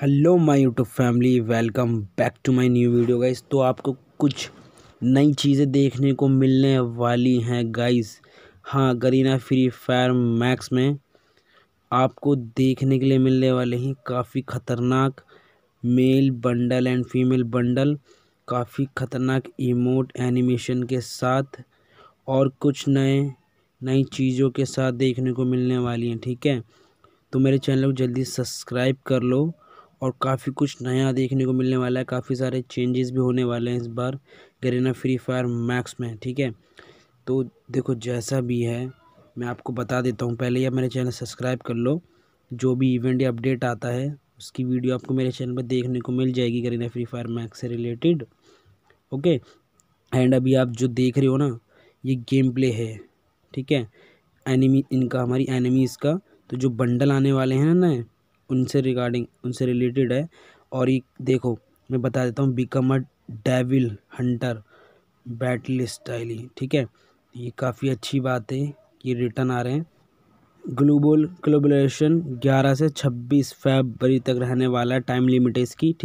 hello my YouTube family welcome back to my new video guys तो आपको कुछ नई चीज़ें देखने को मिलने वाली हैं गाइस हाँ गरीना फ्री फायर मैक्स में आपको देखने के लिए मिलने वाले हैं काफ़ी ख़तरनाक male bundle and female bundle काफ़ी ख़तरनाक इमोट एनिमेशन के साथ और कुछ नए नई चीज़ों के साथ देखने को मिलने वाली हैं ठीक है तो मेरे चैनल को जल्दी सब्सक्राइब कर लो और काफ़ी कुछ नया देखने को मिलने वाला है काफ़ी सारे चेंजेस भी होने वाले हैं इस बार गरीना फ्री फायर मैक्स में ठीक है तो देखो जैसा भी है मैं आपको बता देता हूँ पहले ही आप मेरे चैनल सब्सक्राइब कर लो जो भी इवेंट या अपडेट आता है उसकी वीडियो आपको मेरे चैनल पर देखने को मिल जाएगी गरीना फ्री फायर मैक्स से रिलेटेड ओके एंड अभी आप जो देख रहे हो ना ये गेम प्ले है ठीक है एनिमी इनका हमारी एनिमीज़ का तो जो बंडल आने वाले हैं ना उनसे रिगार्डिंग उनसे रिलेटेड है और ये देखो मैं बता देता हूँ become a devil hunter battle style ठीक है ये काफ़ी अच्छी बात है ये रिटर्न आ रहे हैं ग्लोबल ग्लोबलाइजेशन 11 से 26 फरवरी तक रहने वाला है टाइम लिमिट है इसकी ठीक